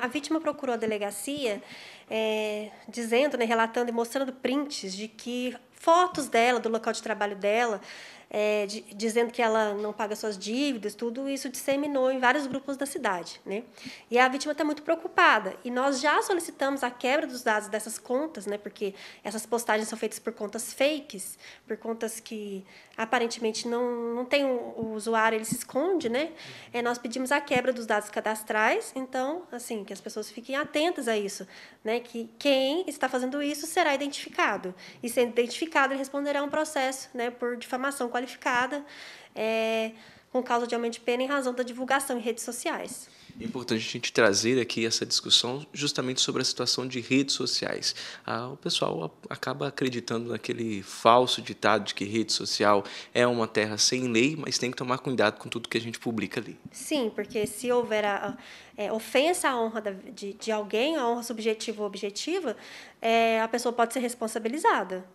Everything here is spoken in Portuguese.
A vítima procurou a delegacia é, dizendo, né, relatando e mostrando prints de que fotos dela, do local de trabalho dela, é, de, dizendo que ela não paga suas dívidas, tudo isso disseminou em vários grupos da cidade. Né? E a vítima está muito preocupada. E nós já solicitamos a quebra dos dados dessas contas, né? porque essas postagens são feitas por contas fakes, por contas que aparentemente não, não tem o usuário, ele se esconde. Né? É, nós pedimos a quebra dos dados cadastrais, então, assim, que as pessoas fiquem atentas a isso, né? que quem está fazendo isso será identificado. E sendo identificado, ele responderá a um processo né, por difamação qualificada qualificada é, com causa de aumento de pena em razão da divulgação em redes sociais. É importante a gente trazer aqui essa discussão justamente sobre a situação de redes sociais. Ah, o pessoal acaba acreditando naquele falso ditado de que rede social é uma terra sem lei, mas tem que tomar cuidado com tudo que a gente publica ali. Sim, porque se houver a, é, ofensa à honra da, de, de, alguém, a honra subjetiva ou objetiva, é, a pessoa pode ser responsabilizada.